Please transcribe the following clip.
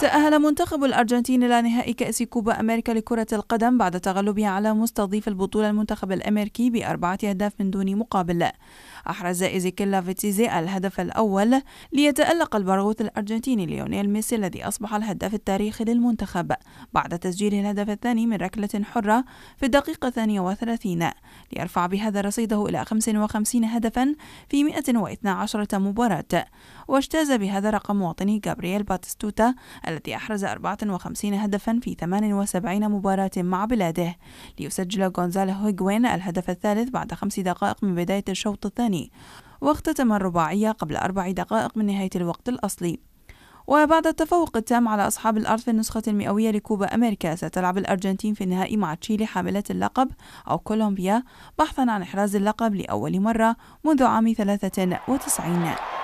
تأهل منتخب الأرجنتين إلى نهائي كأس كوبا أمريكا لكرة القدم بعد تغلبه على مستضيف البطولة المنتخب الأمريكي بأربعة أهداف من دون مقابل أحرز إيزيكيلا فيتيزي الهدف الأول ليتألق البرغوث الأرجنتيني ليونيل ميسي الذي أصبح الهداف التاريخي للمنتخب بعد تسجيل الهدف الثاني من ركلة حرة في الدقيقة 32 ليرفع بهذا رصيده إلى 55 هدفا في 112 مباراة واجتاز بهذا رقم مواطنه جابرييل باتستوتا التي أحرز 54 هدفا في 78 مباراة مع بلاده ليسجل غونزالو هيغوين الهدف الثالث بعد خمس دقائق من بداية الشوط الثاني واختتم الرباعية قبل أربع دقائق من نهاية الوقت الأصلي وبعد التفوق التام على أصحاب الأرض في النسخة المئوية لكوبا أمريكا ستلعب الأرجنتين في النهائي مع تشيلي حاملة اللقب أو كولومبيا بحثا عن إحراز اللقب لأول مرة منذ عام 93